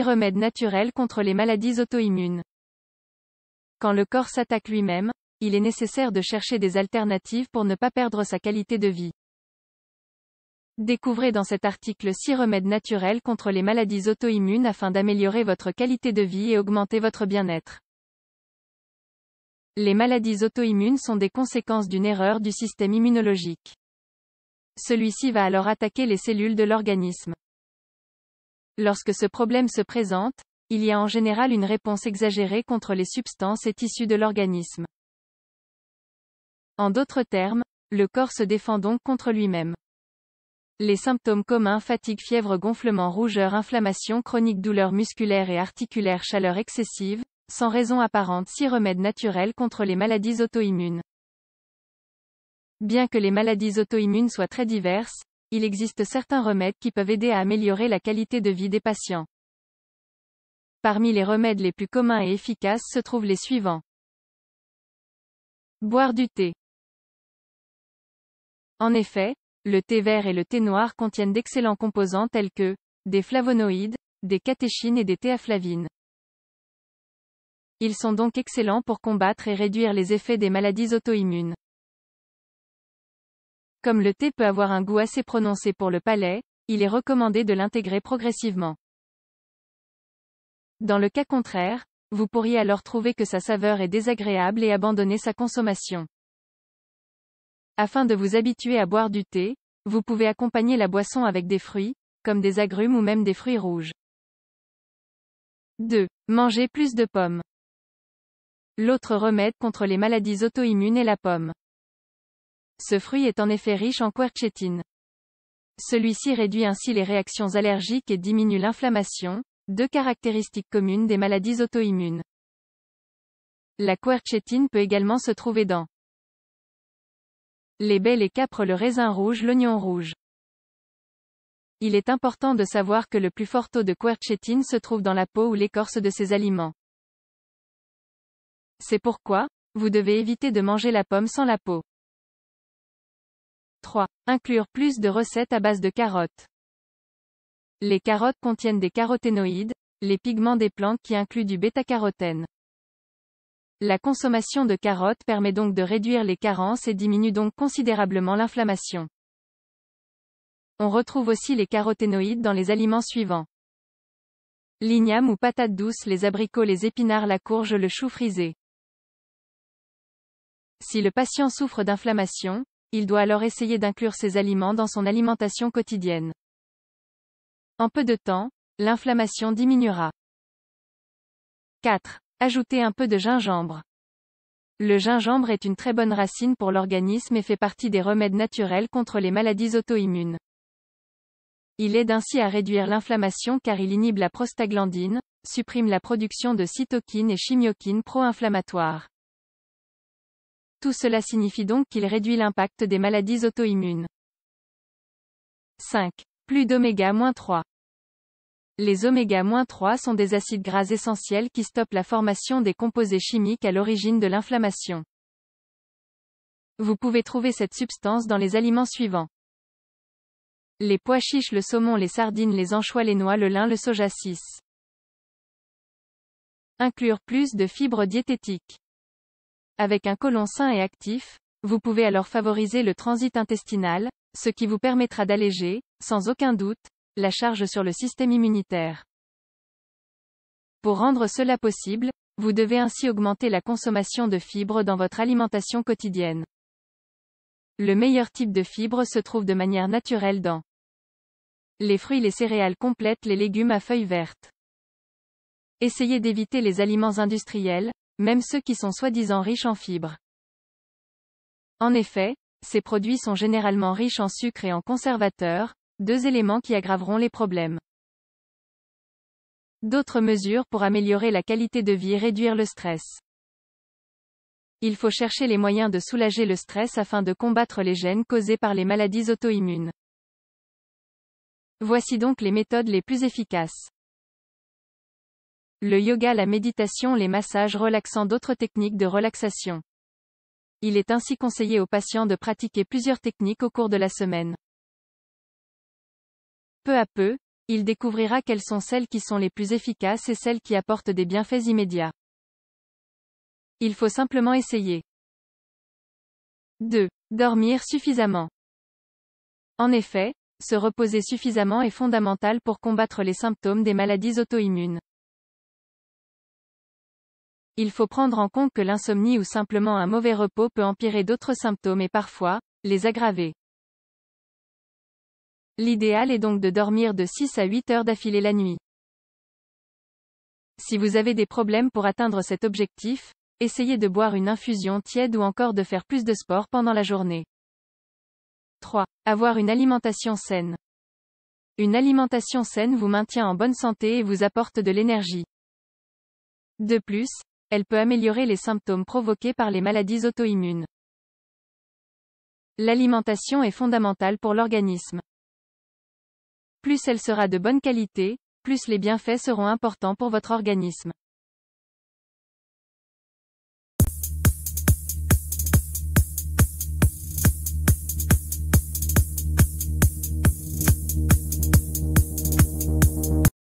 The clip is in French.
6 remèdes naturels contre les maladies auto-immunes. Quand le corps s'attaque lui-même, il est nécessaire de chercher des alternatives pour ne pas perdre sa qualité de vie. Découvrez dans cet article 6 remèdes naturels contre les maladies auto-immunes afin d'améliorer votre qualité de vie et augmenter votre bien-être. Les maladies auto-immunes sont des conséquences d'une erreur du système immunologique. Celui-ci va alors attaquer les cellules de l'organisme. Lorsque ce problème se présente, il y a en général une réponse exagérée contre les substances et tissus de l'organisme. En d'autres termes, le corps se défend donc contre lui-même. Les symptômes communs fatigue, fièvre, gonflement, rougeur, inflammation chronique, douleur musculaire et articulaire, chaleur excessive, sans raison apparente, si remèdes naturels contre les maladies auto-immunes. Bien que les maladies auto-immunes soient très diverses, il existe certains remèdes qui peuvent aider à améliorer la qualité de vie des patients. Parmi les remèdes les plus communs et efficaces se trouvent les suivants. Boire du thé. En effet, le thé vert et le thé noir contiennent d'excellents composants tels que des flavonoïdes, des catéchines et des théaflavines. Ils sont donc excellents pour combattre et réduire les effets des maladies auto-immunes. Comme le thé peut avoir un goût assez prononcé pour le palais, il est recommandé de l'intégrer progressivement. Dans le cas contraire, vous pourriez alors trouver que sa saveur est désagréable et abandonner sa consommation. Afin de vous habituer à boire du thé, vous pouvez accompagner la boisson avec des fruits, comme des agrumes ou même des fruits rouges. 2. Manger plus de pommes. L'autre remède contre les maladies auto-immunes est la pomme. Ce fruit est en effet riche en quercétine. Celui-ci réduit ainsi les réactions allergiques et diminue l'inflammation, deux caractéristiques communes des maladies auto-immunes. La quercétine peut également se trouver dans les baies, les capres, le raisin rouge, l'oignon rouge. Il est important de savoir que le plus fort taux de quercétine se trouve dans la peau ou l'écorce de ces aliments. C'est pourquoi, vous devez éviter de manger la pomme sans la peau. 3. Inclure plus de recettes à base de carottes. Les carottes contiennent des caroténoïdes, les pigments des plantes qui incluent du bêta-carotène. La consommation de carottes permet donc de réduire les carences et diminue donc considérablement l'inflammation. On retrouve aussi les caroténoïdes dans les aliments suivants. L'igname ou patate douce, les abricots, les épinards, la courge, le chou frisé. Si le patient souffre d'inflammation, il doit alors essayer d'inclure ces aliments dans son alimentation quotidienne. En peu de temps, l'inflammation diminuera. 4. Ajouter un peu de gingembre. Le gingembre est une très bonne racine pour l'organisme et fait partie des remèdes naturels contre les maladies auto-immunes. Il aide ainsi à réduire l'inflammation car il inhibe la prostaglandine, supprime la production de cytokines et chimiokines pro-inflammatoires. Tout cela signifie donc qu'il réduit l'impact des maladies auto-immunes. 5. Plus d'oméga-3. Les oméga-3 sont des acides gras essentiels qui stoppent la formation des composés chimiques à l'origine de l'inflammation. Vous pouvez trouver cette substance dans les aliments suivants. Les pois chiches, le saumon, les sardines, les anchois, les noix, le lin, le soja 6. Inclure plus de fibres diététiques. Avec un côlon sain et actif, vous pouvez alors favoriser le transit intestinal, ce qui vous permettra d'alléger, sans aucun doute, la charge sur le système immunitaire. Pour rendre cela possible, vous devez ainsi augmenter la consommation de fibres dans votre alimentation quotidienne. Le meilleur type de fibres se trouve de manière naturelle dans les fruits, et les céréales complètes, les légumes à feuilles vertes. Essayez d'éviter les aliments industriels, même ceux qui sont soi-disant riches en fibres. En effet, ces produits sont généralement riches en sucre et en conservateurs, deux éléments qui aggraveront les problèmes. D'autres mesures pour améliorer la qualité de vie et réduire le stress. Il faut chercher les moyens de soulager le stress afin de combattre les gènes causés par les maladies auto-immunes. Voici donc les méthodes les plus efficaces le yoga, la méditation, les massages relaxants, d'autres techniques de relaxation. Il est ainsi conseillé aux patients de pratiquer plusieurs techniques au cours de la semaine. Peu à peu, il découvrira quelles sont celles qui sont les plus efficaces et celles qui apportent des bienfaits immédiats. Il faut simplement essayer. 2. Dormir suffisamment. En effet, se reposer suffisamment est fondamental pour combattre les symptômes des maladies auto-immunes. Il faut prendre en compte que l'insomnie ou simplement un mauvais repos peut empirer d'autres symptômes et parfois, les aggraver. L'idéal est donc de dormir de 6 à 8 heures d'affilée la nuit. Si vous avez des problèmes pour atteindre cet objectif, essayez de boire une infusion tiède ou encore de faire plus de sport pendant la journée. 3. Avoir une alimentation saine. Une alimentation saine vous maintient en bonne santé et vous apporte de l'énergie. De plus, elle peut améliorer les symptômes provoqués par les maladies auto-immunes. L'alimentation est fondamentale pour l'organisme. Plus elle sera de bonne qualité, plus les bienfaits seront importants pour votre organisme.